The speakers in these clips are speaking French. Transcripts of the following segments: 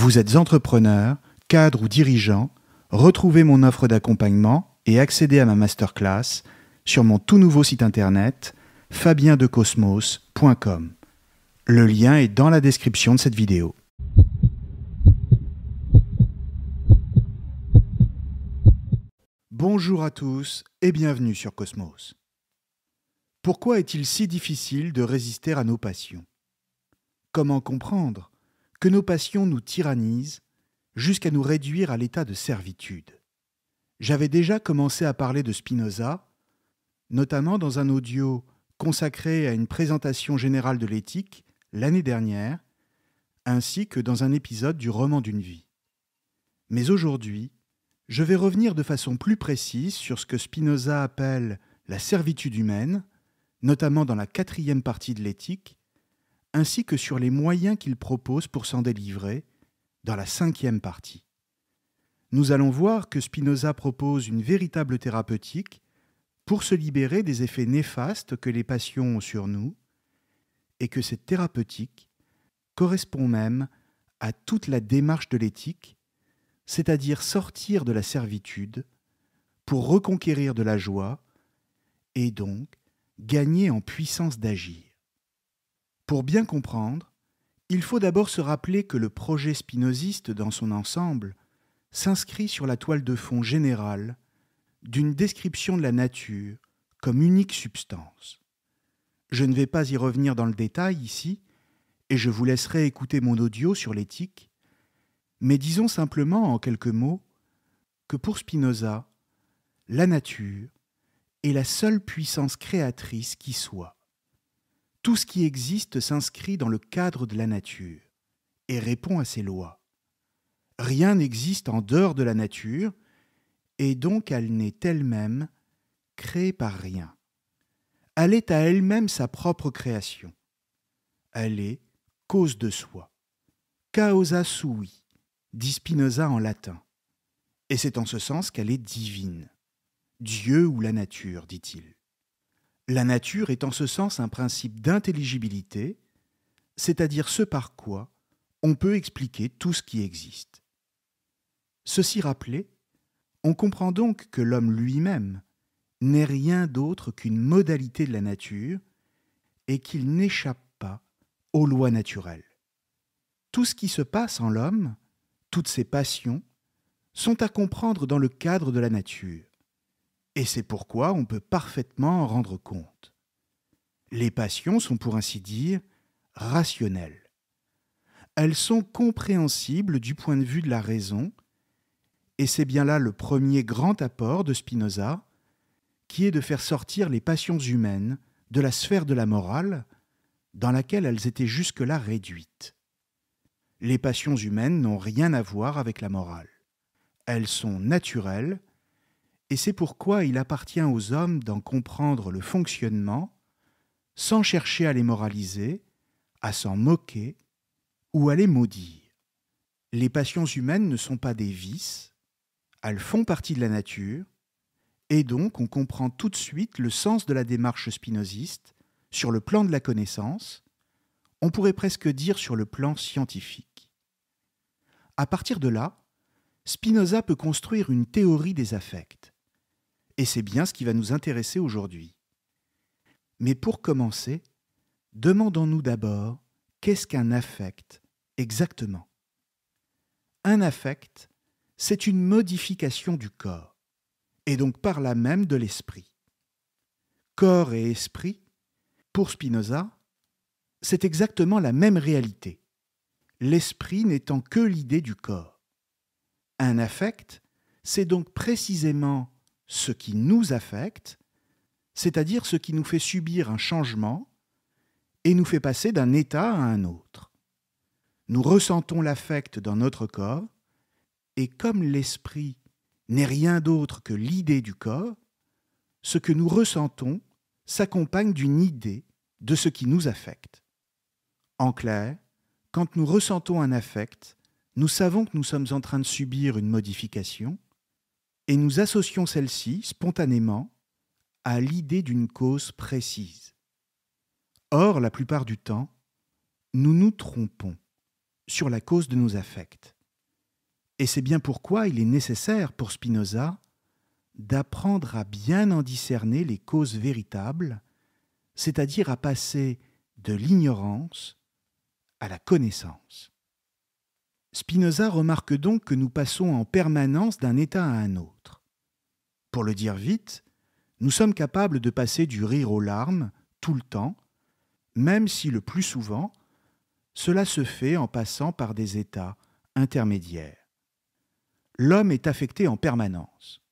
Vous êtes entrepreneur, cadre ou dirigeant, retrouvez mon offre d'accompagnement et accédez à ma masterclass sur mon tout nouveau site internet fabiendecosmos.com. Le lien est dans la description de cette vidéo. Bonjour à tous et bienvenue sur Cosmos. Pourquoi est-il si difficile de résister à nos passions Comment comprendre que nos passions nous tyrannisent jusqu'à nous réduire à l'état de servitude. J'avais déjà commencé à parler de Spinoza, notamment dans un audio consacré à une présentation générale de l'éthique l'année dernière, ainsi que dans un épisode du roman d'une vie. Mais aujourd'hui, je vais revenir de façon plus précise sur ce que Spinoza appelle la servitude humaine, notamment dans la quatrième partie de l'éthique, ainsi que sur les moyens qu'il propose pour s'en délivrer, dans la cinquième partie. Nous allons voir que Spinoza propose une véritable thérapeutique pour se libérer des effets néfastes que les passions ont sur nous, et que cette thérapeutique correspond même à toute la démarche de l'éthique, c'est-à-dire sortir de la servitude pour reconquérir de la joie et donc gagner en puissance d'agir. Pour bien comprendre, il faut d'abord se rappeler que le projet spinoziste dans son ensemble s'inscrit sur la toile de fond générale d'une description de la nature comme unique substance. Je ne vais pas y revenir dans le détail ici, et je vous laisserai écouter mon audio sur l'éthique, mais disons simplement en quelques mots que pour Spinoza, la nature est la seule puissance créatrice qui soit. Tout ce qui existe s'inscrit dans le cadre de la nature et répond à ses lois. Rien n'existe en dehors de la nature, et donc elle n'est elle-même créée par rien. Elle est à elle-même sa propre création. Elle est cause de soi. Causa sui, dit Spinoza en latin. Et c'est en ce sens qu'elle est divine. Dieu ou la nature, dit-il. La nature est en ce sens un principe d'intelligibilité, c'est-à-dire ce par quoi on peut expliquer tout ce qui existe. Ceci rappelé, on comprend donc que l'homme lui-même n'est rien d'autre qu'une modalité de la nature et qu'il n'échappe pas aux lois naturelles. Tout ce qui se passe en l'homme, toutes ses passions, sont à comprendre dans le cadre de la nature et c'est pourquoi on peut parfaitement en rendre compte. Les passions sont pour ainsi dire rationnelles. Elles sont compréhensibles du point de vue de la raison, et c'est bien là le premier grand apport de Spinoza, qui est de faire sortir les passions humaines de la sphère de la morale, dans laquelle elles étaient jusque-là réduites. Les passions humaines n'ont rien à voir avec la morale. Elles sont naturelles, et c'est pourquoi il appartient aux hommes d'en comprendre le fonctionnement, sans chercher à les moraliser, à s'en moquer ou à les maudire. Les passions humaines ne sont pas des vices, elles font partie de la nature, et donc on comprend tout de suite le sens de la démarche spinoziste sur le plan de la connaissance, on pourrait presque dire sur le plan scientifique. À partir de là, Spinoza peut construire une théorie des affects. Et c'est bien ce qui va nous intéresser aujourd'hui. Mais pour commencer, demandons-nous d'abord qu'est-ce qu'un affect exactement Un affect, c'est une modification du corps, et donc par là même de l'esprit. Corps et esprit, pour Spinoza, c'est exactement la même réalité, l'esprit n'étant que l'idée du corps. Un affect, c'est donc précisément ce qui nous affecte, c'est-à-dire ce qui nous fait subir un changement et nous fait passer d'un état à un autre. Nous ressentons l'affect dans notre corps, et comme l'esprit n'est rien d'autre que l'idée du corps, ce que nous ressentons s'accompagne d'une idée de ce qui nous affecte. En clair, quand nous ressentons un affect, nous savons que nous sommes en train de subir une modification, et nous associons celle-ci spontanément à l'idée d'une cause précise. Or, la plupart du temps, nous nous trompons sur la cause de nos affects. Et c'est bien pourquoi il est nécessaire pour Spinoza d'apprendre à bien en discerner les causes véritables, c'est-à-dire à passer de l'ignorance à la connaissance. Spinoza remarque donc que nous passons en permanence d'un état à un autre. Pour le dire vite, nous sommes capables de passer du rire aux larmes tout le temps, même si le plus souvent, cela se fait en passant par des états intermédiaires. L'homme est affecté en permanence.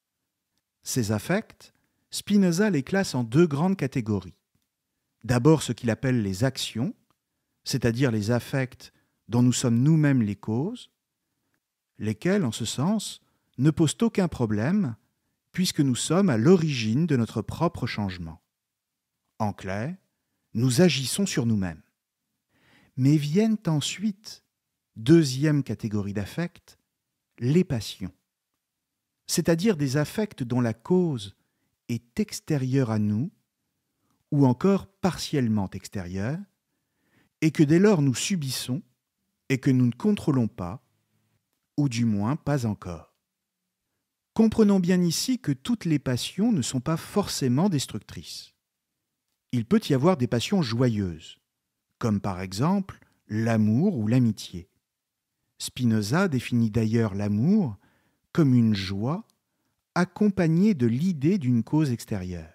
Ces affects, Spinoza les classe en deux grandes catégories. D'abord ce qu'il appelle les actions, c'est-à-dire les affects dont nous sommes nous-mêmes les causes, lesquelles, en ce sens, ne posent aucun problème, puisque nous sommes à l'origine de notre propre changement. En clair, nous agissons sur nous-mêmes. Mais viennent ensuite, deuxième catégorie d'affects, les passions, c'est-à-dire des affects dont la cause est extérieure à nous, ou encore partiellement extérieure, et que dès lors nous subissons et que nous ne contrôlons pas, ou du moins pas encore. Comprenons bien ici que toutes les passions ne sont pas forcément destructrices. Il peut y avoir des passions joyeuses, comme par exemple l'amour ou l'amitié. Spinoza définit d'ailleurs l'amour comme une joie accompagnée de l'idée d'une cause extérieure.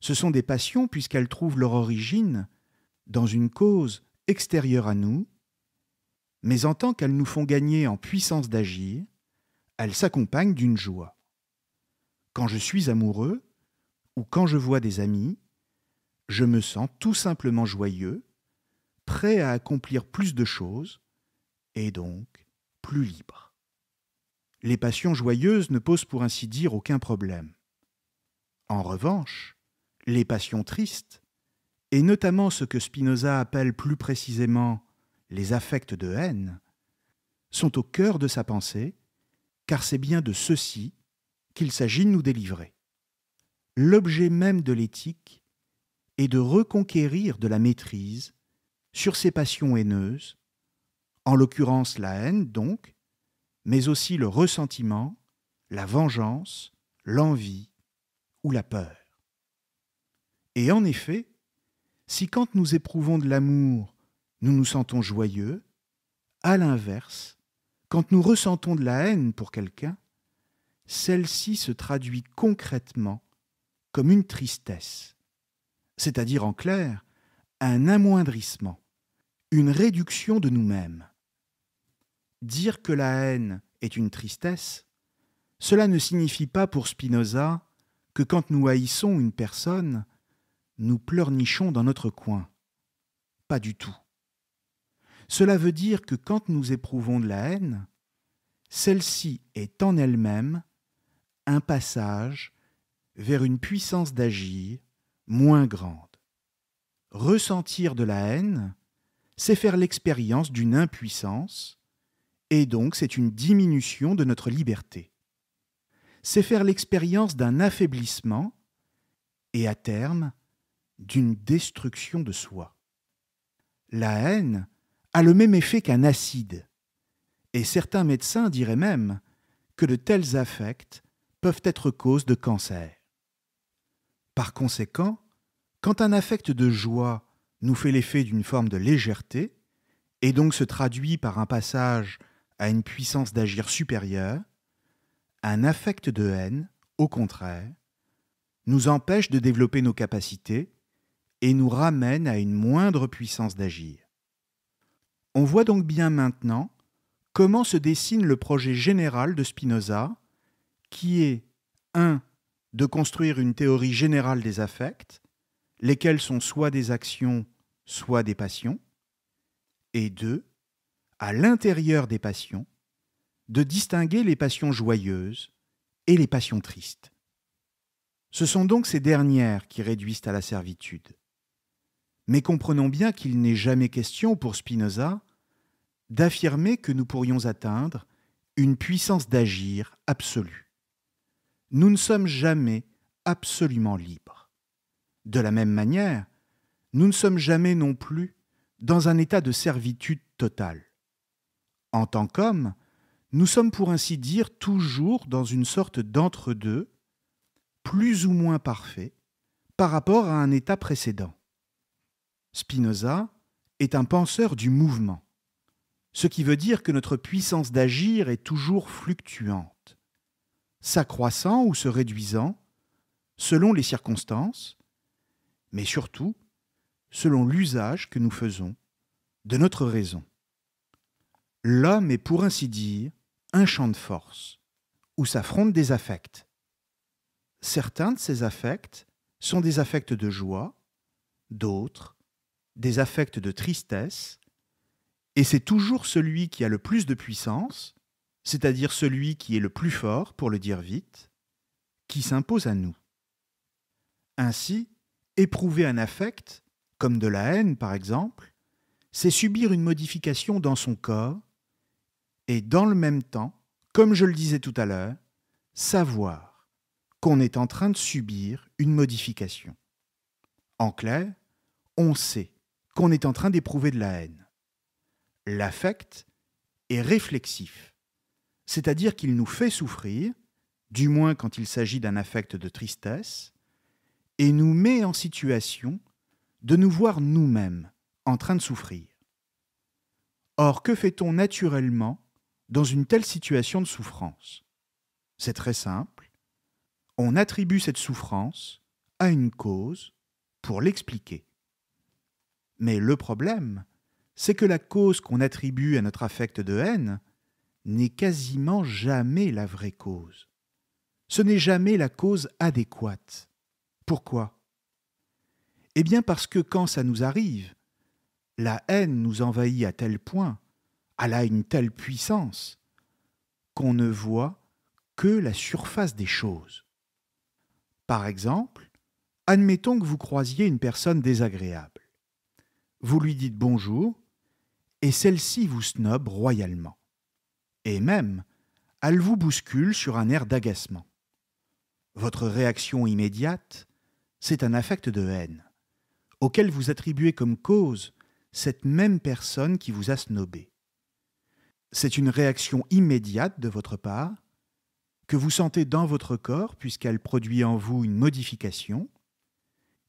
Ce sont des passions puisqu'elles trouvent leur origine dans une cause extérieure à nous, mais en tant qu'elles nous font gagner en puissance d'agir, elles s'accompagnent d'une joie. Quand je suis amoureux, ou quand je vois des amis, je me sens tout simplement joyeux, prêt à accomplir plus de choses, et donc plus libre. Les passions joyeuses ne posent pour ainsi dire aucun problème. En revanche, les passions tristes, et notamment ce que Spinoza appelle plus précisément les affects de haine, sont au cœur de sa pensée, car c'est bien de ceci qu'il s'agit de nous délivrer. L'objet même de l'éthique est de reconquérir de la maîtrise sur ces passions haineuses, en l'occurrence la haine donc, mais aussi le ressentiment, la vengeance, l'envie ou la peur. Et en effet, si quand nous éprouvons de l'amour nous nous sentons joyeux. À l'inverse, quand nous ressentons de la haine pour quelqu'un, celle-ci se traduit concrètement comme une tristesse, c'est-à-dire en clair, un amoindrissement, une réduction de nous-mêmes. Dire que la haine est une tristesse, cela ne signifie pas pour Spinoza que quand nous haïssons une personne, nous pleurnichons dans notre coin. Pas du tout. Cela veut dire que quand nous éprouvons de la haine, celle-ci est en elle-même un passage vers une puissance d'agir moins grande. Ressentir de la haine, c'est faire l'expérience d'une impuissance, et donc c'est une diminution de notre liberté. C'est faire l'expérience d'un affaiblissement, et à terme, d'une destruction de soi. La haine, a le même effet qu'un acide. Et certains médecins diraient même que de tels affects peuvent être cause de cancer. Par conséquent, quand un affect de joie nous fait l'effet d'une forme de légèreté, et donc se traduit par un passage à une puissance d'agir supérieure, un affect de haine, au contraire, nous empêche de développer nos capacités et nous ramène à une moindre puissance d'agir. On voit donc bien maintenant comment se dessine le projet général de Spinoza, qui est 1. de construire une théorie générale des affects, lesquels sont soit des actions, soit des passions, et 2. à l'intérieur des passions, de distinguer les passions joyeuses et les passions tristes. Ce sont donc ces dernières qui réduisent à la servitude. Mais comprenons bien qu'il n'est jamais question pour Spinoza d'affirmer que nous pourrions atteindre une puissance d'agir absolue. Nous ne sommes jamais absolument libres. De la même manière, nous ne sommes jamais non plus dans un état de servitude totale. En tant qu'homme, nous sommes pour ainsi dire toujours dans une sorte d'entre-deux, plus ou moins parfait, par rapport à un état précédent. Spinoza est un penseur du mouvement ce qui veut dire que notre puissance d'agir est toujours fluctuante, s'accroissant ou se réduisant selon les circonstances, mais surtout selon l'usage que nous faisons de notre raison. L'homme est pour ainsi dire un champ de force, où s'affrontent des affects. Certains de ces affects sont des affects de joie, d'autres des affects de tristesse, et c'est toujours celui qui a le plus de puissance, c'est-à-dire celui qui est le plus fort, pour le dire vite, qui s'impose à nous. Ainsi, éprouver un affect, comme de la haine par exemple, c'est subir une modification dans son corps et dans le même temps, comme je le disais tout à l'heure, savoir qu'on est en train de subir une modification. En clair, on sait qu'on est en train d'éprouver de la haine l'affect est réflexif, c'est-à-dire qu'il nous fait souffrir, du moins quand il s'agit d'un affect de tristesse, et nous met en situation de nous voir nous-mêmes en train de souffrir. Or, que fait-on naturellement dans une telle situation de souffrance C'est très simple. On attribue cette souffrance à une cause pour l'expliquer. Mais le problème, c'est que la cause qu'on attribue à notre affect de haine n'est quasiment jamais la vraie cause. Ce n'est jamais la cause adéquate. Pourquoi Eh bien parce que quand ça nous arrive, la haine nous envahit à tel point, elle a une telle puissance, qu'on ne voit que la surface des choses. Par exemple, admettons que vous croisiez une personne désagréable. Vous lui dites bonjour, et celle-ci vous snobe royalement. Et même, elle vous bouscule sur un air d'agacement. Votre réaction immédiate, c'est un affect de haine, auquel vous attribuez comme cause cette même personne qui vous a snobé. C'est une réaction immédiate de votre part, que vous sentez dans votre corps puisqu'elle produit en vous une modification,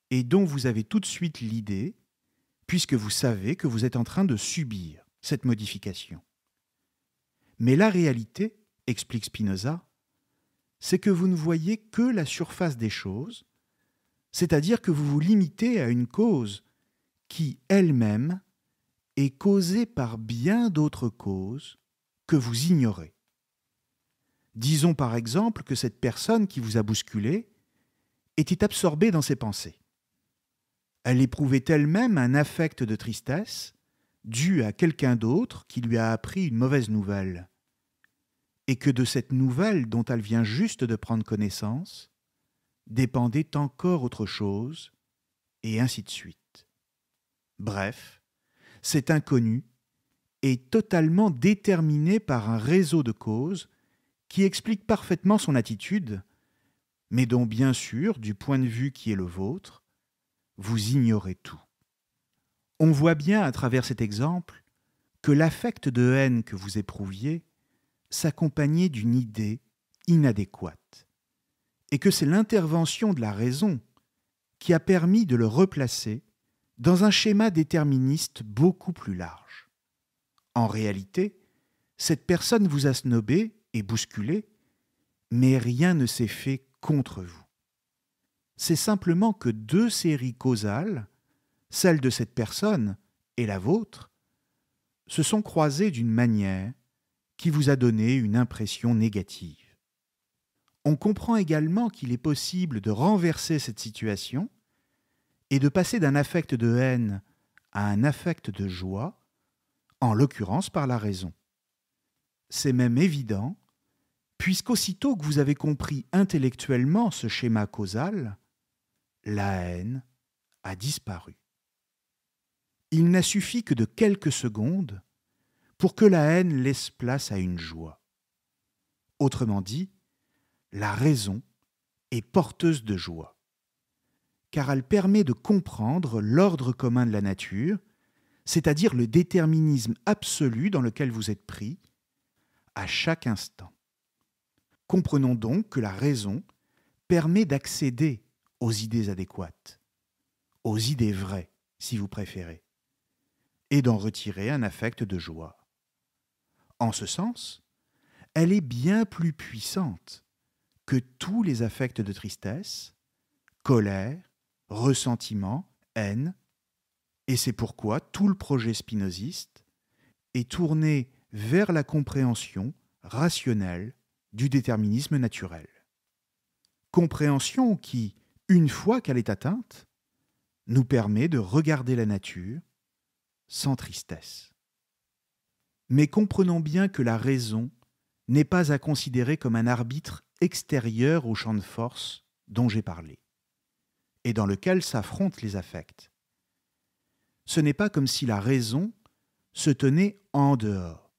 et dont vous avez tout de suite l'idée puisque vous savez que vous êtes en train de subir cette modification. Mais la réalité, explique Spinoza, c'est que vous ne voyez que la surface des choses, c'est-à-dire que vous vous limitez à une cause qui, elle-même, est causée par bien d'autres causes que vous ignorez. Disons par exemple que cette personne qui vous a bousculé était absorbée dans ses pensées elle éprouvait elle-même un affect de tristesse dû à quelqu'un d'autre qui lui a appris une mauvaise nouvelle, et que de cette nouvelle dont elle vient juste de prendre connaissance dépendait encore autre chose, et ainsi de suite. Bref, cet inconnu est totalement déterminé par un réseau de causes qui explique parfaitement son attitude, mais dont bien sûr, du point de vue qui est le vôtre, vous ignorez tout. On voit bien à travers cet exemple que l'affect de haine que vous éprouviez s'accompagnait d'une idée inadéquate, et que c'est l'intervention de la raison qui a permis de le replacer dans un schéma déterministe beaucoup plus large. En réalité, cette personne vous a snobé et bousculé, mais rien ne s'est fait contre vous c'est simplement que deux séries causales, celle de cette personne et la vôtre, se sont croisées d'une manière qui vous a donné une impression négative. On comprend également qu'il est possible de renverser cette situation et de passer d'un affect de haine à un affect de joie, en l'occurrence par la raison. C'est même évident, puisqu'aussitôt que vous avez compris intellectuellement ce schéma causal, la haine a disparu. Il n'a suffi que de quelques secondes pour que la haine laisse place à une joie. Autrement dit, la raison est porteuse de joie, car elle permet de comprendre l'ordre commun de la nature, c'est-à-dire le déterminisme absolu dans lequel vous êtes pris, à chaque instant. Comprenons donc que la raison permet d'accéder aux idées adéquates, aux idées vraies, si vous préférez, et d'en retirer un affect de joie. En ce sens, elle est bien plus puissante que tous les affects de tristesse, colère, ressentiment, haine, et c'est pourquoi tout le projet spinoziste est tourné vers la compréhension rationnelle du déterminisme naturel. Compréhension qui, une fois qu'elle est atteinte, nous permet de regarder la nature sans tristesse. Mais comprenons bien que la raison n'est pas à considérer comme un arbitre extérieur au champ de force dont j'ai parlé, et dans lequel s'affrontent les affects. Ce n'est pas comme si la raison se tenait en dehors,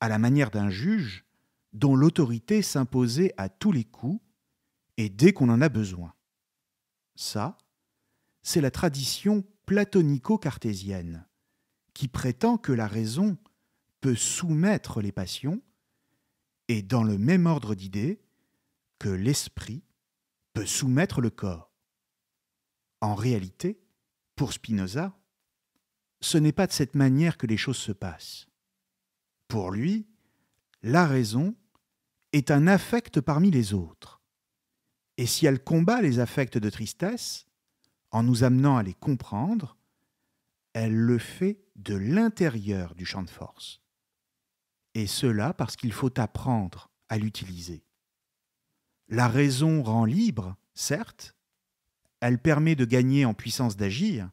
à la manière d'un juge dont l'autorité s'imposait à tous les coups et dès qu'on en a besoin ça, c'est la tradition platonico-cartésienne, qui prétend que la raison peut soumettre les passions, et dans le même ordre d'idées, que l'esprit peut soumettre le corps. En réalité, pour Spinoza, ce n'est pas de cette manière que les choses se passent. Pour lui, la raison est un affect parmi les autres, et si elle combat les affects de tristesse, en nous amenant à les comprendre, elle le fait de l'intérieur du champ de force. Et cela parce qu'il faut apprendre à l'utiliser. La raison rend libre, certes, elle permet de gagner en puissance d'agir,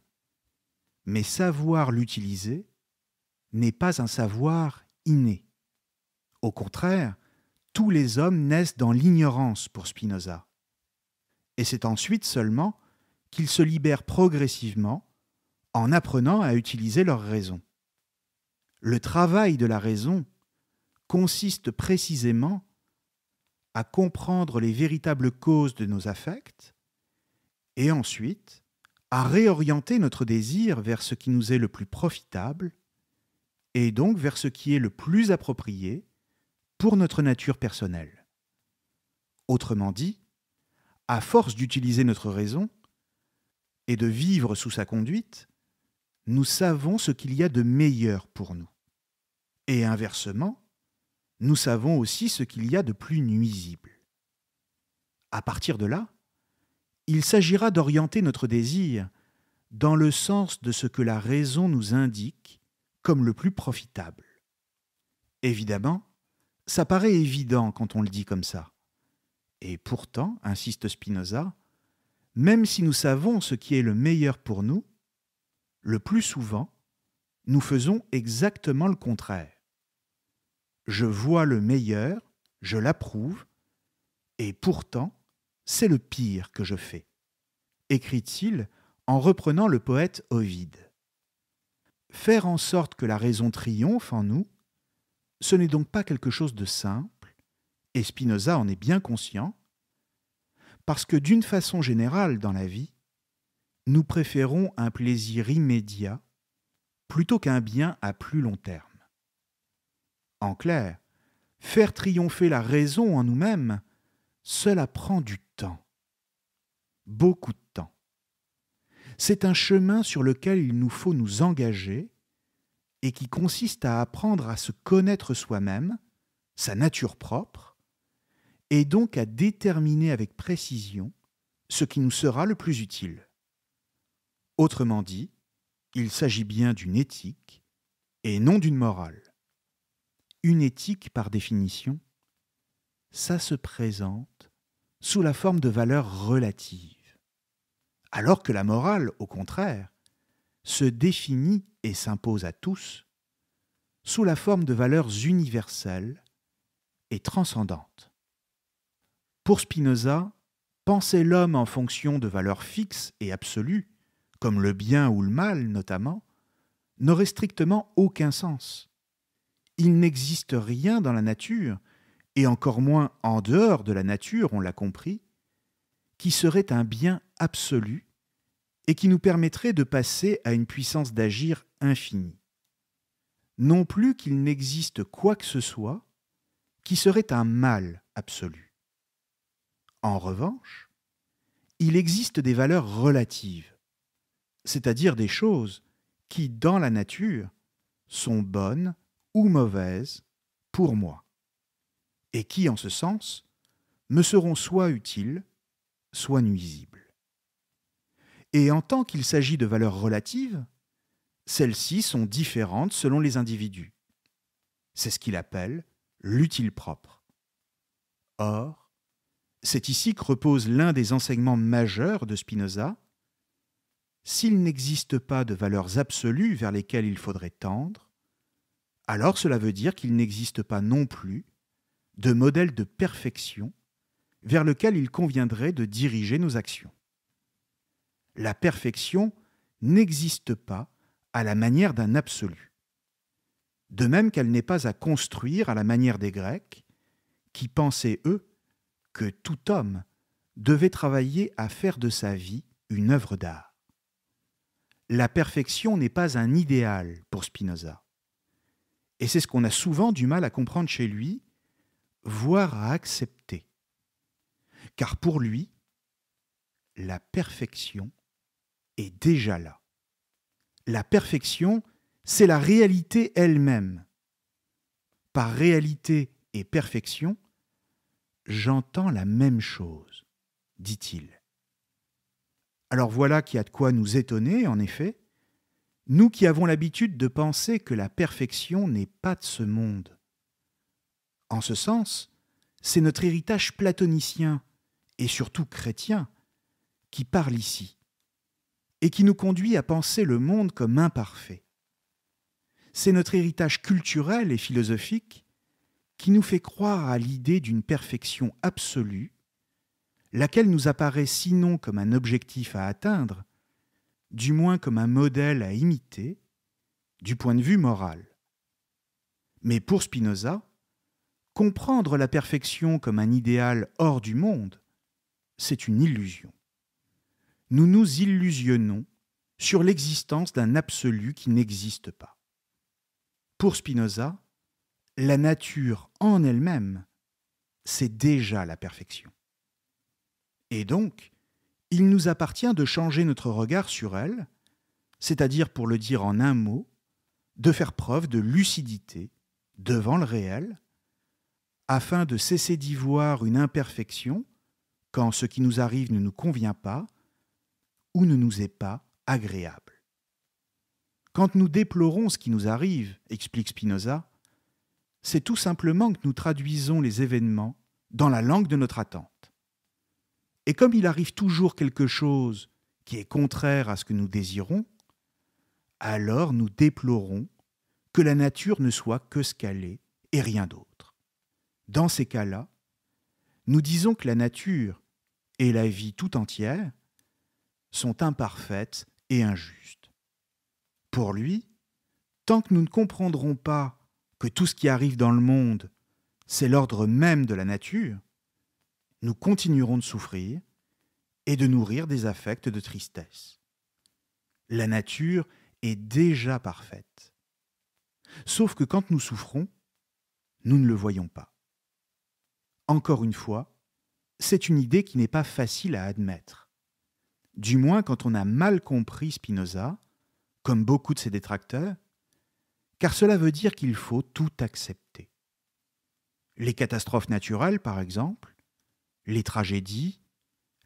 mais savoir l'utiliser n'est pas un savoir inné. Au contraire, tous les hommes naissent dans l'ignorance pour Spinoza et c'est ensuite seulement qu'ils se libèrent progressivement en apprenant à utiliser leur raison. Le travail de la raison consiste précisément à comprendre les véritables causes de nos affects et ensuite à réorienter notre désir vers ce qui nous est le plus profitable et donc vers ce qui est le plus approprié pour notre nature personnelle. Autrement dit, à force d'utiliser notre raison et de vivre sous sa conduite, nous savons ce qu'il y a de meilleur pour nous. Et inversement, nous savons aussi ce qu'il y a de plus nuisible. À partir de là, il s'agira d'orienter notre désir dans le sens de ce que la raison nous indique comme le plus profitable. Évidemment, ça paraît évident quand on le dit comme ça. Et pourtant, insiste Spinoza, même si nous savons ce qui est le meilleur pour nous, le plus souvent, nous faisons exactement le contraire. Je vois le meilleur, je l'approuve, et pourtant, c'est le pire que je fais, écrit-il en reprenant le poète Ovide. Faire en sorte que la raison triomphe en nous, ce n'est donc pas quelque chose de sain et Spinoza en est bien conscient, parce que d'une façon générale dans la vie, nous préférons un plaisir immédiat plutôt qu'un bien à plus long terme. En clair, faire triompher la raison en nous-mêmes, cela prend du temps, beaucoup de temps. C'est un chemin sur lequel il nous faut nous engager et qui consiste à apprendre à se connaître soi-même, sa nature propre, et donc à déterminer avec précision ce qui nous sera le plus utile. Autrement dit, il s'agit bien d'une éthique et non d'une morale. Une éthique, par définition, ça se présente sous la forme de valeurs relatives, alors que la morale, au contraire, se définit et s'impose à tous sous la forme de valeurs universelles et transcendantes. Pour Spinoza, penser l'homme en fonction de valeurs fixes et absolues, comme le bien ou le mal notamment, n'aurait strictement aucun sens. Il n'existe rien dans la nature, et encore moins en dehors de la nature, on l'a compris, qui serait un bien absolu et qui nous permettrait de passer à une puissance d'agir infinie. Non plus qu'il n'existe quoi que ce soit qui serait un mal absolu. En revanche, il existe des valeurs relatives, c'est-à-dire des choses qui, dans la nature, sont bonnes ou mauvaises pour moi, et qui, en ce sens, me seront soit utiles, soit nuisibles. Et en tant qu'il s'agit de valeurs relatives, celles-ci sont différentes selon les individus. C'est ce qu'il appelle l'utile propre. Or, c'est ici que repose l'un des enseignements majeurs de Spinoza. S'il n'existe pas de valeurs absolues vers lesquelles il faudrait tendre, alors cela veut dire qu'il n'existe pas non plus de modèle de perfection vers lequel il conviendrait de diriger nos actions. La perfection n'existe pas à la manière d'un absolu. De même qu'elle n'est pas à construire à la manière des Grecs, qui pensaient, eux, que tout homme devait travailler à faire de sa vie une œuvre d'art. La perfection n'est pas un idéal pour Spinoza. Et c'est ce qu'on a souvent du mal à comprendre chez lui, voire à accepter. Car pour lui, la perfection est déjà là. La perfection, c'est la réalité elle-même. Par réalité et perfection, J'entends la même chose, dit-il. Alors voilà qui a de quoi nous étonner, en effet, nous qui avons l'habitude de penser que la perfection n'est pas de ce monde. En ce sens, c'est notre héritage platonicien, et surtout chrétien, qui parle ici, et qui nous conduit à penser le monde comme imparfait. C'est notre héritage culturel et philosophique qui nous fait croire à l'idée d'une perfection absolue, laquelle nous apparaît sinon comme un objectif à atteindre, du moins comme un modèle à imiter, du point de vue moral. Mais pour Spinoza, comprendre la perfection comme un idéal hors du monde, c'est une illusion. Nous nous illusionnons sur l'existence d'un absolu qui n'existe pas. Pour Spinoza, la nature en elle-même, c'est déjà la perfection. Et donc, il nous appartient de changer notre regard sur elle, c'est-à-dire pour le dire en un mot, de faire preuve de lucidité devant le réel, afin de cesser d'y voir une imperfection quand ce qui nous arrive ne nous convient pas ou ne nous est pas agréable. Quand nous déplorons ce qui nous arrive, explique Spinoza, c'est tout simplement que nous traduisons les événements dans la langue de notre attente. Et comme il arrive toujours quelque chose qui est contraire à ce que nous désirons, alors nous déplorons que la nature ne soit que ce qu'elle est et rien d'autre. Dans ces cas-là, nous disons que la nature et la vie tout entière sont imparfaites et injustes. Pour lui, tant que nous ne comprendrons pas que tout ce qui arrive dans le monde, c'est l'ordre même de la nature, nous continuerons de souffrir et de nourrir des affects de tristesse. La nature est déjà parfaite. Sauf que quand nous souffrons, nous ne le voyons pas. Encore une fois, c'est une idée qui n'est pas facile à admettre. Du moins quand on a mal compris Spinoza, comme beaucoup de ses détracteurs, car cela veut dire qu'il faut tout accepter. Les catastrophes naturelles, par exemple, les tragédies,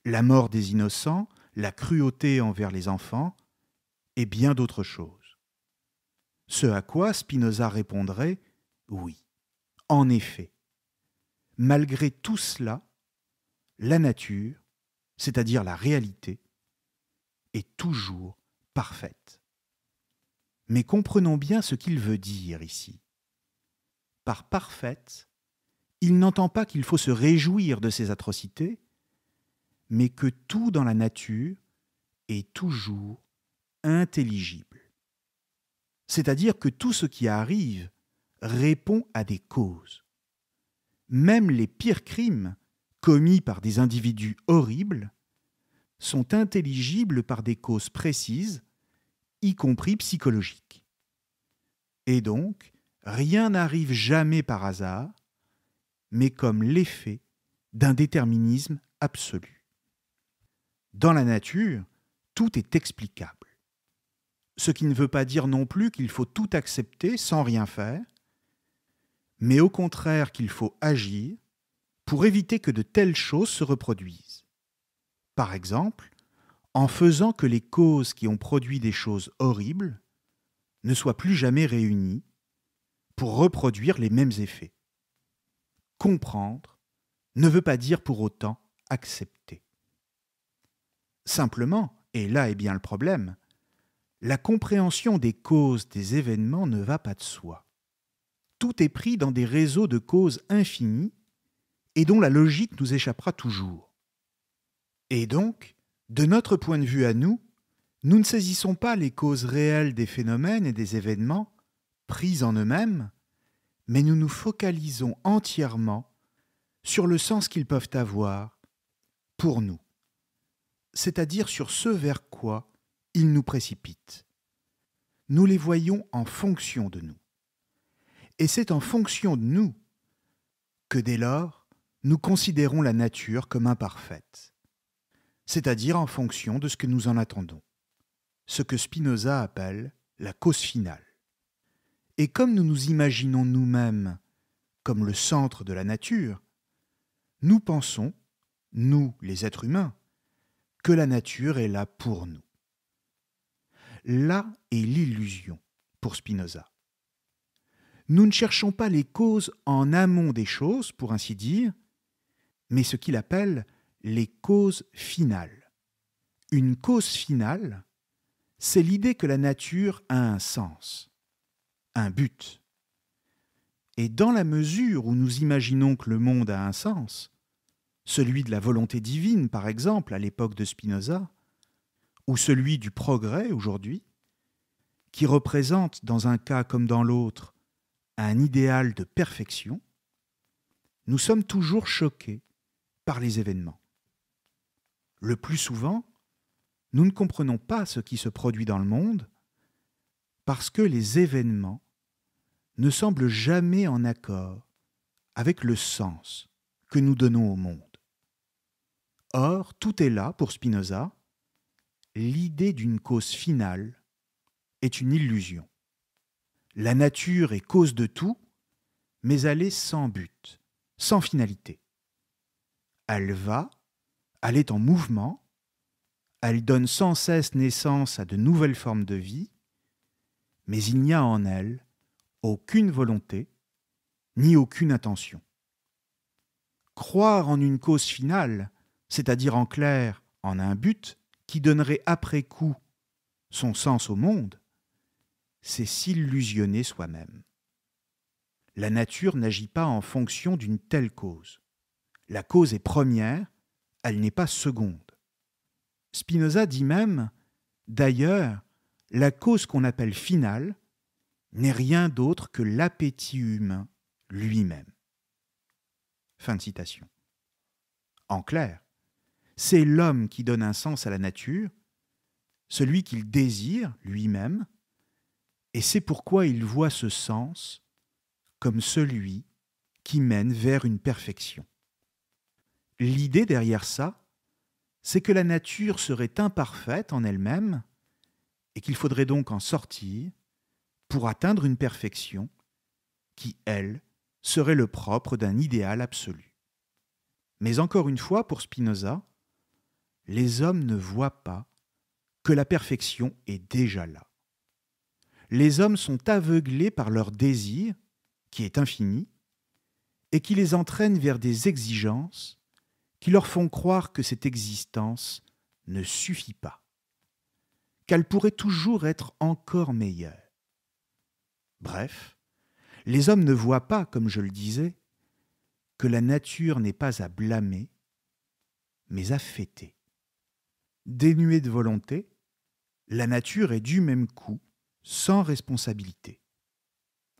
la mort des innocents, la cruauté envers les enfants, et bien d'autres choses. Ce à quoi Spinoza répondrait oui. En effet, malgré tout cela, la nature, c'est-à-dire la réalité, est toujours parfaite. Mais comprenons bien ce qu'il veut dire ici. Par parfaite, il n'entend pas qu'il faut se réjouir de ces atrocités, mais que tout dans la nature est toujours intelligible. C'est-à-dire que tout ce qui arrive répond à des causes. Même les pires crimes commis par des individus horribles sont intelligibles par des causes précises y compris psychologique. Et donc, rien n'arrive jamais par hasard, mais comme l'effet d'un déterminisme absolu. Dans la nature, tout est explicable. Ce qui ne veut pas dire non plus qu'il faut tout accepter sans rien faire, mais au contraire qu'il faut agir pour éviter que de telles choses se reproduisent. Par exemple, en faisant que les causes qui ont produit des choses horribles ne soient plus jamais réunies pour reproduire les mêmes effets. Comprendre ne veut pas dire pour autant accepter. Simplement, et là est bien le problème, la compréhension des causes des événements ne va pas de soi. Tout est pris dans des réseaux de causes infinies et dont la logique nous échappera toujours. Et donc, de notre point de vue à nous, nous ne saisissons pas les causes réelles des phénomènes et des événements, pris en eux-mêmes, mais nous nous focalisons entièrement sur le sens qu'ils peuvent avoir pour nous, c'est-à-dire sur ce vers quoi ils nous précipitent. Nous les voyons en fonction de nous. Et c'est en fonction de nous que dès lors, nous considérons la nature comme imparfaite c'est-à-dire en fonction de ce que nous en attendons, ce que Spinoza appelle la cause finale. Et comme nous nous imaginons nous-mêmes comme le centre de la nature, nous pensons, nous les êtres humains, que la nature est là pour nous. Là est l'illusion pour Spinoza. Nous ne cherchons pas les causes en amont des choses, pour ainsi dire, mais ce qu'il appelle les causes finales. Une cause finale, c'est l'idée que la nature a un sens, un but. Et dans la mesure où nous imaginons que le monde a un sens, celui de la volonté divine par exemple à l'époque de Spinoza, ou celui du progrès aujourd'hui, qui représente dans un cas comme dans l'autre un idéal de perfection, nous sommes toujours choqués par les événements le plus souvent, nous ne comprenons pas ce qui se produit dans le monde parce que les événements ne semblent jamais en accord avec le sens que nous donnons au monde. Or, tout est là, pour Spinoza, l'idée d'une cause finale est une illusion. La nature est cause de tout, mais elle est sans but, sans finalité. Elle va elle est en mouvement, elle donne sans cesse naissance à de nouvelles formes de vie, mais il n'y a en elle aucune volonté, ni aucune intention. Croire en une cause finale, c'est-à-dire en clair, en un but qui donnerait après coup son sens au monde, c'est s'illusionner soi-même. La nature n'agit pas en fonction d'une telle cause. La cause est première elle n'est pas seconde. Spinoza dit même, d'ailleurs, la cause qu'on appelle finale n'est rien d'autre que l'appétit humain lui-même. Fin de citation. En clair, c'est l'homme qui donne un sens à la nature, celui qu'il désire lui-même, et c'est pourquoi il voit ce sens comme celui qui mène vers une perfection. L'idée derrière ça, c'est que la nature serait imparfaite en elle-même et qu'il faudrait donc en sortir pour atteindre une perfection qui, elle, serait le propre d'un idéal absolu. Mais encore une fois, pour Spinoza, les hommes ne voient pas que la perfection est déjà là. Les hommes sont aveuglés par leur désir, qui est infini, et qui les entraîne vers des exigences qui leur font croire que cette existence ne suffit pas, qu'elle pourrait toujours être encore meilleure. Bref, les hommes ne voient pas, comme je le disais, que la nature n'est pas à blâmer, mais à fêter. Dénuée de volonté, la nature est du même coup sans responsabilité.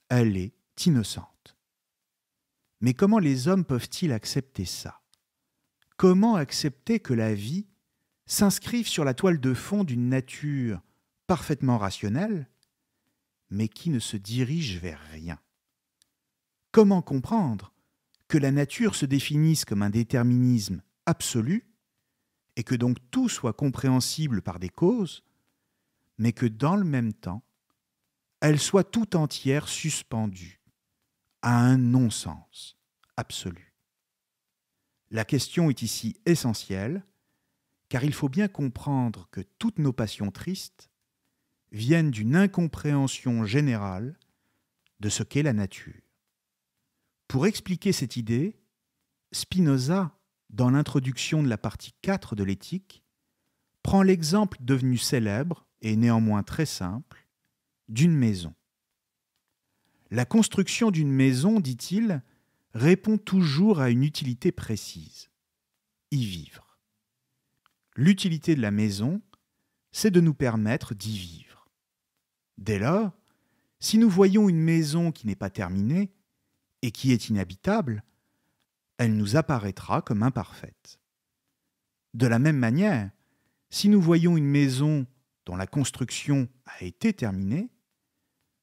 Elle est innocente. Mais comment les hommes peuvent-ils accepter ça Comment accepter que la vie s'inscrive sur la toile de fond d'une nature parfaitement rationnelle, mais qui ne se dirige vers rien Comment comprendre que la nature se définisse comme un déterminisme absolu, et que donc tout soit compréhensible par des causes, mais que dans le même temps, elle soit tout entière suspendue à un non-sens absolu. La question est ici essentielle, car il faut bien comprendre que toutes nos passions tristes viennent d'une incompréhension générale de ce qu'est la nature. Pour expliquer cette idée, Spinoza, dans l'introduction de la partie 4 de l'éthique, prend l'exemple devenu célèbre et néanmoins très simple d'une maison. La construction d'une maison, dit-il, répond toujours à une utilité précise. Y vivre. L'utilité de la maison, c'est de nous permettre d'y vivre. Dès lors, si nous voyons une maison qui n'est pas terminée et qui est inhabitable, elle nous apparaîtra comme imparfaite. De la même manière, si nous voyons une maison dont la construction a été terminée,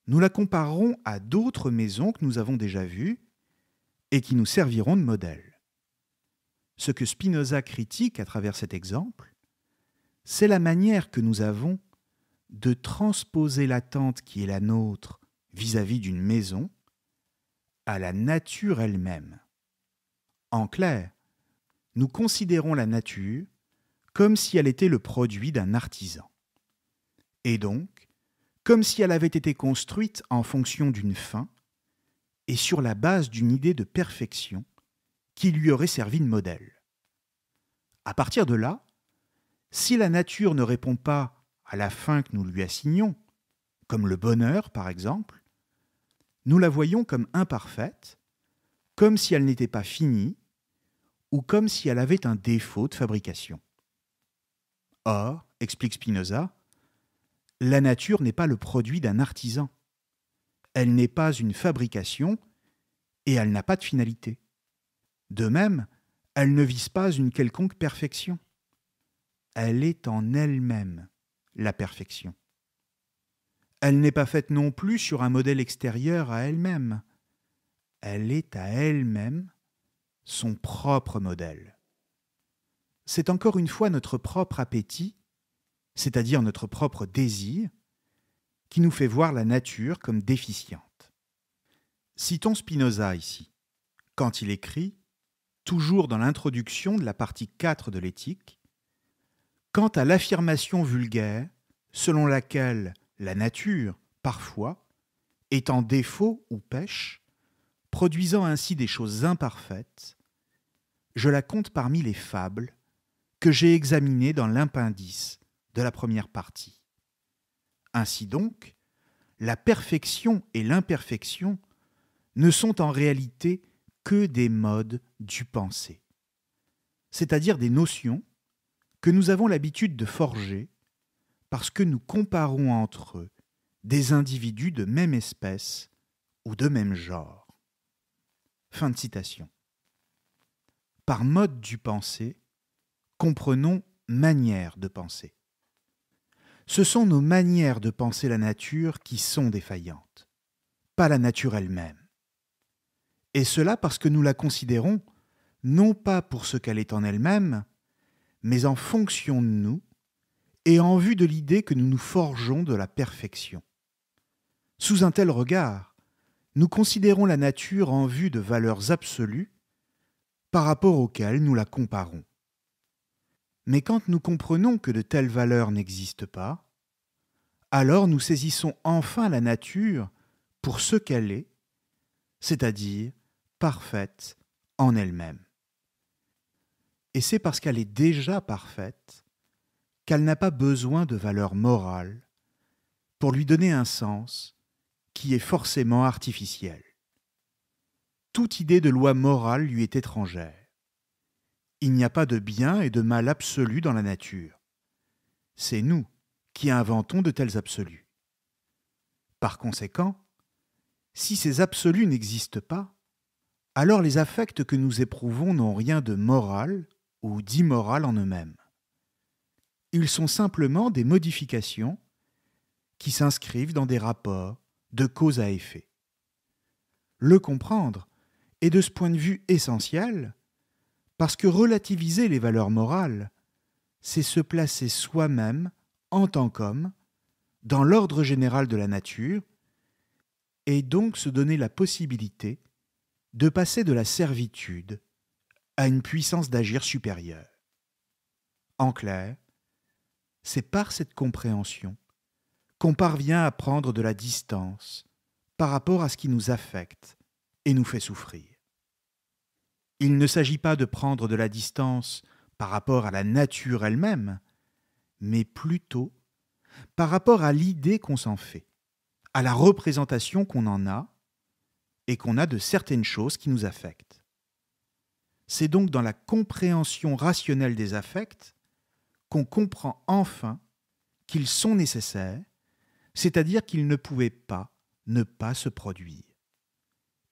nous la comparerons à d'autres maisons que nous avons déjà vues et qui nous serviront de modèle. Ce que Spinoza critique à travers cet exemple, c'est la manière que nous avons de transposer l'attente qui est la nôtre vis-à-vis d'une maison à la nature elle-même. En clair, nous considérons la nature comme si elle était le produit d'un artisan, et donc comme si elle avait été construite en fonction d'une fin et sur la base d'une idée de perfection qui lui aurait servi de modèle. À partir de là, si la nature ne répond pas à la fin que nous lui assignons, comme le bonheur par exemple, nous la voyons comme imparfaite, comme si elle n'était pas finie, ou comme si elle avait un défaut de fabrication. Or, explique Spinoza, la nature n'est pas le produit d'un artisan elle n'est pas une fabrication et elle n'a pas de finalité. De même, elle ne vise pas une quelconque perfection. Elle est en elle-même la perfection. Elle n'est pas faite non plus sur un modèle extérieur à elle-même. Elle est à elle-même son propre modèle. C'est encore une fois notre propre appétit, c'est-à-dire notre propre désir, qui nous fait voir la nature comme déficiente. Citons Spinoza ici. Quand il écrit, toujours dans l'introduction de la partie 4 de l'éthique, quant à l'affirmation vulgaire selon laquelle la nature, parfois, est en défaut ou pêche, produisant ainsi des choses imparfaites, je la compte parmi les fables que j'ai examinées dans l'impendice de la première partie. Ainsi donc, la perfection et l'imperfection ne sont en réalité que des modes du penser, c'est-à-dire des notions que nous avons l'habitude de forger parce que nous comparons entre eux des individus de même espèce ou de même genre. Fin de citation. Par mode du penser, comprenons manière de penser ce sont nos manières de penser la nature qui sont défaillantes, pas la nature elle-même. Et cela parce que nous la considérons, non pas pour ce qu'elle est en elle-même, mais en fonction de nous et en vue de l'idée que nous nous forgeons de la perfection. Sous un tel regard, nous considérons la nature en vue de valeurs absolues par rapport auxquelles nous la comparons. Mais quand nous comprenons que de telles valeurs n'existent pas, alors nous saisissons enfin la nature pour ce qu'elle est, c'est-à-dire parfaite en elle-même. Et c'est parce qu'elle est déjà parfaite qu'elle n'a pas besoin de valeurs morales pour lui donner un sens qui est forcément artificiel. Toute idée de loi morale lui est étrangère. Il n'y a pas de bien et de mal absolu dans la nature. C'est nous qui inventons de tels absolus. Par conséquent, si ces absolus n'existent pas, alors les affects que nous éprouvons n'ont rien de moral ou d'immoral en eux-mêmes. Ils sont simplement des modifications qui s'inscrivent dans des rapports de cause à effet. Le comprendre est de ce point de vue essentiel parce que relativiser les valeurs morales, c'est se placer soi-même, en tant qu'homme, dans l'ordre général de la nature, et donc se donner la possibilité de passer de la servitude à une puissance d'agir supérieure. En clair, c'est par cette compréhension qu'on parvient à prendre de la distance par rapport à ce qui nous affecte et nous fait souffrir. Il ne s'agit pas de prendre de la distance par rapport à la nature elle-même, mais plutôt par rapport à l'idée qu'on s'en fait, à la représentation qu'on en a et qu'on a de certaines choses qui nous affectent. C'est donc dans la compréhension rationnelle des affects qu'on comprend enfin qu'ils sont nécessaires, c'est-à-dire qu'ils ne pouvaient pas ne pas se produire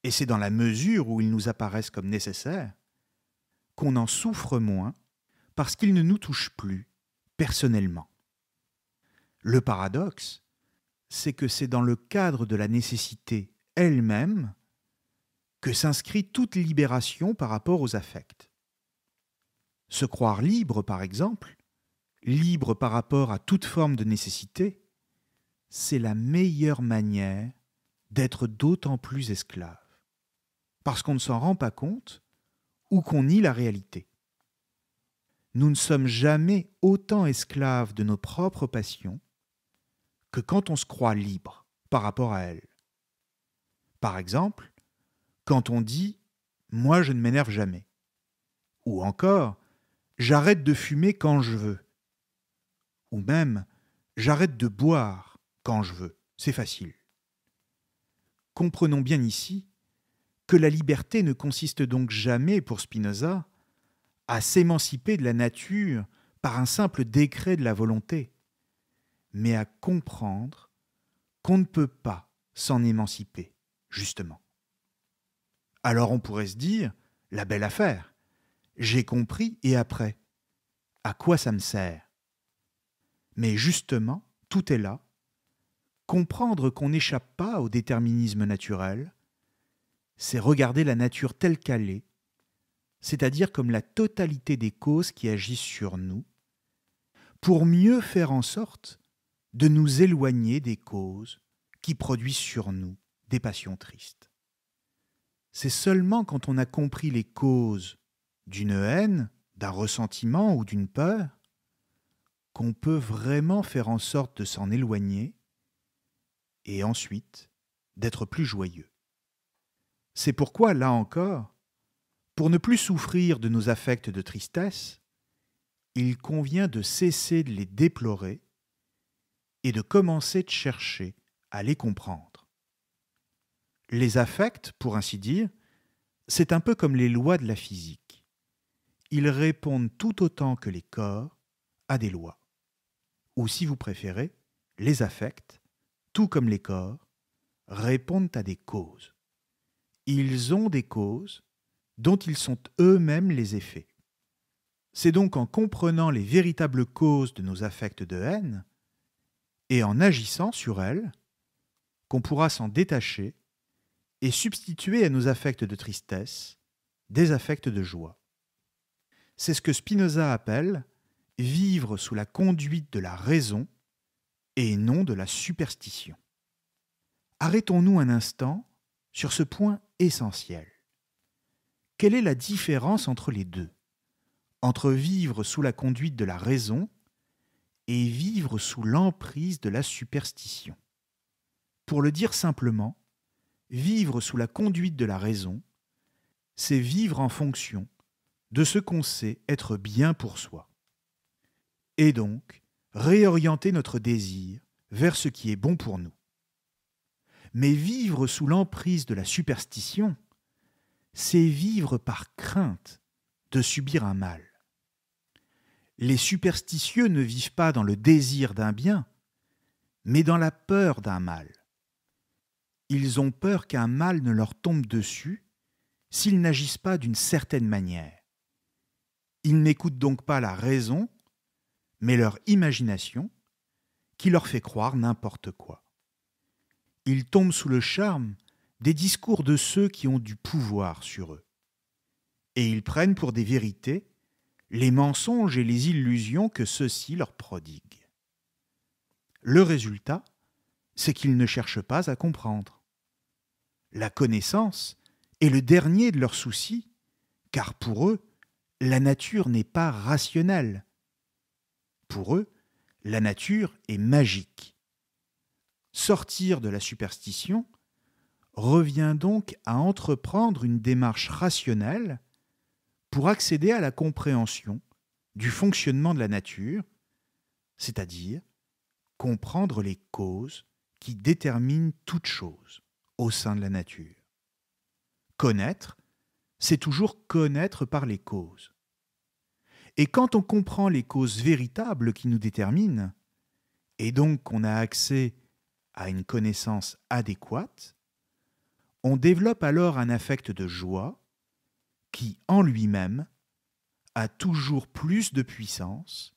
et c'est dans la mesure où ils nous apparaissent comme nécessaires, qu'on en souffre moins parce qu'ils ne nous touchent plus personnellement. Le paradoxe, c'est que c'est dans le cadre de la nécessité elle-même que s'inscrit toute libération par rapport aux affects. Se croire libre, par exemple, libre par rapport à toute forme de nécessité, c'est la meilleure manière d'être d'autant plus esclave parce qu'on ne s'en rend pas compte ou qu'on nie la réalité. Nous ne sommes jamais autant esclaves de nos propres passions que quand on se croit libre par rapport à elles. Par exemple, quand on dit ⁇ Moi je ne m'énerve jamais ⁇ ou encore ⁇ J'arrête de fumer quand je veux ⁇ ou même ⁇ J'arrête de boire quand je veux ⁇ c'est facile. Comprenons bien ici que la liberté ne consiste donc jamais, pour Spinoza, à s'émanciper de la nature par un simple décret de la volonté, mais à comprendre qu'on ne peut pas s'en émanciper, justement. Alors on pourrait se dire, la belle affaire, j'ai compris et après, à quoi ça me sert Mais justement, tout est là, comprendre qu'on n'échappe pas au déterminisme naturel, c'est regarder la nature telle qu'elle est, c'est-à-dire comme la totalité des causes qui agissent sur nous, pour mieux faire en sorte de nous éloigner des causes qui produisent sur nous des passions tristes. C'est seulement quand on a compris les causes d'une haine, d'un ressentiment ou d'une peur, qu'on peut vraiment faire en sorte de s'en éloigner et ensuite d'être plus joyeux. C'est pourquoi, là encore, pour ne plus souffrir de nos affects de tristesse, il convient de cesser de les déplorer et de commencer de chercher à les comprendre. Les affects, pour ainsi dire, c'est un peu comme les lois de la physique. Ils répondent tout autant que les corps à des lois. Ou si vous préférez, les affects, tout comme les corps, répondent à des causes ils ont des causes dont ils sont eux-mêmes les effets. C'est donc en comprenant les véritables causes de nos affects de haine et en agissant sur elles qu'on pourra s'en détacher et substituer à nos affects de tristesse des affects de joie. C'est ce que Spinoza appelle vivre sous la conduite de la raison et non de la superstition. Arrêtons-nous un instant sur ce point essentiel. Quelle est la différence entre les deux Entre vivre sous la conduite de la raison et vivre sous l'emprise de la superstition. Pour le dire simplement, vivre sous la conduite de la raison, c'est vivre en fonction de ce qu'on sait être bien pour soi. Et donc, réorienter notre désir vers ce qui est bon pour nous. Mais vivre sous l'emprise de la superstition, c'est vivre par crainte de subir un mal. Les superstitieux ne vivent pas dans le désir d'un bien, mais dans la peur d'un mal. Ils ont peur qu'un mal ne leur tombe dessus s'ils n'agissent pas d'une certaine manière. Ils n'écoutent donc pas la raison, mais leur imagination, qui leur fait croire n'importe quoi ils tombent sous le charme des discours de ceux qui ont du pouvoir sur eux. Et ils prennent pour des vérités les mensonges et les illusions que ceux-ci leur prodiguent. Le résultat, c'est qu'ils ne cherchent pas à comprendre. La connaissance est le dernier de leurs soucis, car pour eux, la nature n'est pas rationnelle. Pour eux, la nature est magique. Sortir de la superstition revient donc à entreprendre une démarche rationnelle pour accéder à la compréhension du fonctionnement de la nature, c'est-à-dire comprendre les causes qui déterminent toute chose au sein de la nature. Connaître, c'est toujours connaître par les causes. Et quand on comprend les causes véritables qui nous déterminent, et donc qu'on a accès à une connaissance adéquate, on développe alors un affect de joie qui, en lui-même, a toujours plus de puissance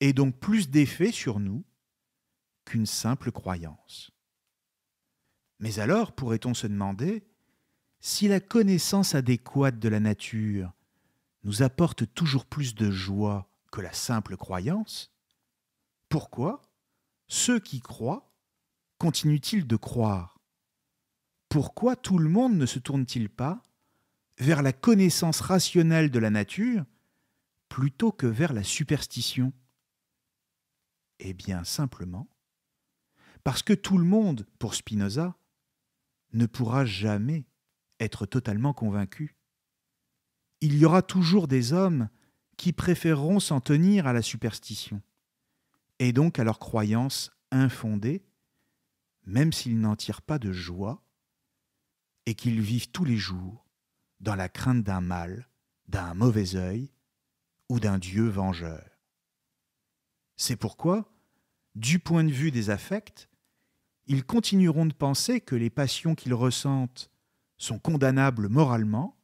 et donc plus d'effet sur nous qu'une simple croyance. Mais alors, pourrait-on se demander, si la connaissance adéquate de la nature nous apporte toujours plus de joie que la simple croyance, pourquoi ceux qui croient continue-t-il de croire Pourquoi tout le monde ne se tourne-t-il pas vers la connaissance rationnelle de la nature plutôt que vers la superstition Eh bien simplement, parce que tout le monde, pour Spinoza, ne pourra jamais être totalement convaincu. Il y aura toujours des hommes qui préféreront s'en tenir à la superstition, et donc à leurs croyances infondée même s'ils n'en tirent pas de joie, et qu'ils vivent tous les jours dans la crainte d'un mal, d'un mauvais œil ou d'un Dieu vengeur. C'est pourquoi, du point de vue des affects, ils continueront de penser que les passions qu'ils ressentent sont condamnables moralement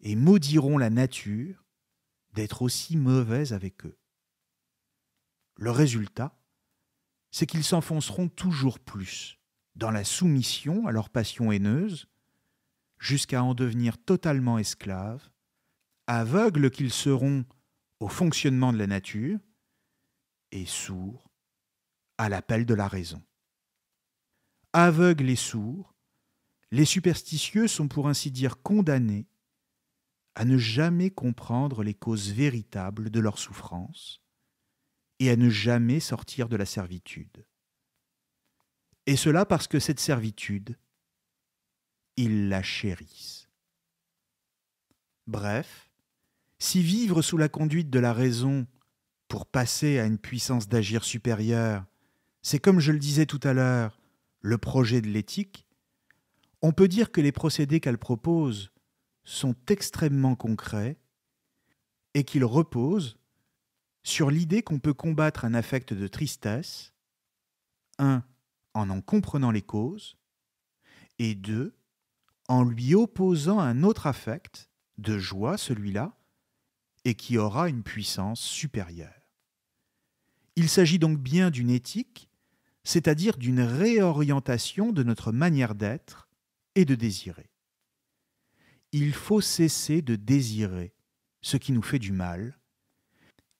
et maudiront la nature d'être aussi mauvaise avec eux. Le résultat, c'est qu'ils s'enfonceront toujours plus dans la soumission à leur passion haineuse, jusqu'à en devenir totalement esclaves, aveugles qu'ils seront au fonctionnement de la nature, et sourds à l'appel de la raison. Aveugles et sourds, les superstitieux sont pour ainsi dire condamnés à ne jamais comprendre les causes véritables de leur souffrance, et à ne jamais sortir de la servitude. Et cela parce que cette servitude, ils la chérissent. Bref, si vivre sous la conduite de la raison pour passer à une puissance d'agir supérieure, c'est comme je le disais tout à l'heure, le projet de l'éthique, on peut dire que les procédés qu'elle propose sont extrêmement concrets et qu'ils reposent sur l'idée qu'on peut combattre un affect de tristesse, un, en en comprenant les causes, et deux, en lui opposant un autre affect, de joie celui-là, et qui aura une puissance supérieure. Il s'agit donc bien d'une éthique, c'est-à-dire d'une réorientation de notre manière d'être et de désirer. Il faut cesser de désirer ce qui nous fait du mal,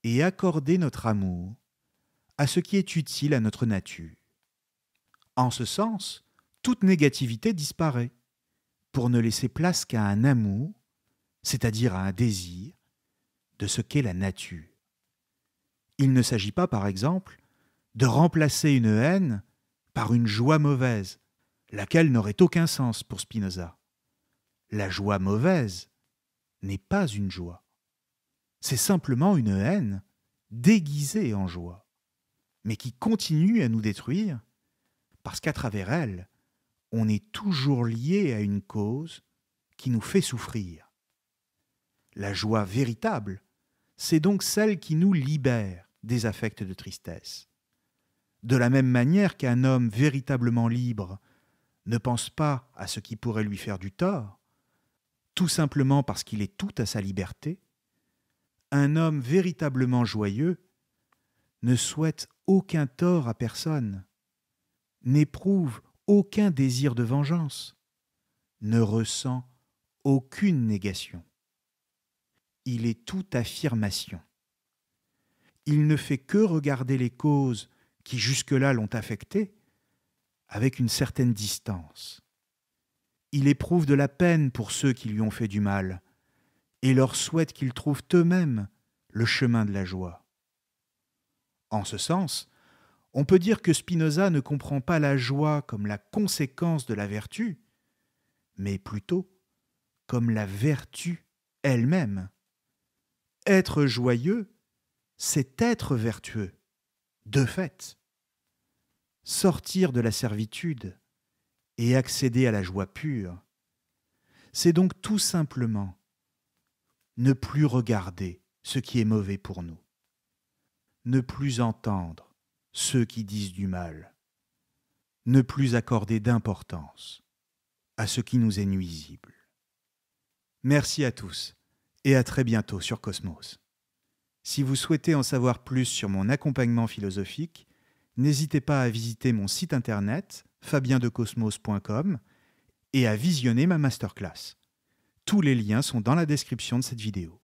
et accorder notre amour à ce qui est utile à notre nature. En ce sens, toute négativité disparaît, pour ne laisser place qu'à un amour, c'est-à-dire à un désir, de ce qu'est la nature. Il ne s'agit pas, par exemple, de remplacer une haine par une joie mauvaise, laquelle n'aurait aucun sens pour Spinoza. La joie mauvaise n'est pas une joie c'est simplement une haine déguisée en joie, mais qui continue à nous détruire, parce qu'à travers elle, on est toujours lié à une cause qui nous fait souffrir. La joie véritable, c'est donc celle qui nous libère des affects de tristesse. De la même manière qu'un homme véritablement libre ne pense pas à ce qui pourrait lui faire du tort, tout simplement parce qu'il est tout à sa liberté, un homme véritablement joyeux ne souhaite aucun tort à personne, n'éprouve aucun désir de vengeance, ne ressent aucune négation. Il est toute affirmation. Il ne fait que regarder les causes qui jusque-là l'ont affecté avec une certaine distance. Il éprouve de la peine pour ceux qui lui ont fait du mal, et leur souhaite qu'ils trouvent eux-mêmes le chemin de la joie. En ce sens, on peut dire que Spinoza ne comprend pas la joie comme la conséquence de la vertu, mais plutôt comme la vertu elle-même. Être joyeux, c'est être vertueux, de fait. Sortir de la servitude et accéder à la joie pure, c'est donc tout simplement ne plus regarder ce qui est mauvais pour nous, ne plus entendre ceux qui disent du mal, ne plus accorder d'importance à ce qui nous est nuisible. Merci à tous et à très bientôt sur Cosmos. Si vous souhaitez en savoir plus sur mon accompagnement philosophique, n'hésitez pas à visiter mon site internet fabiendecosmos.com et à visionner ma masterclass. Tous les liens sont dans la description de cette vidéo.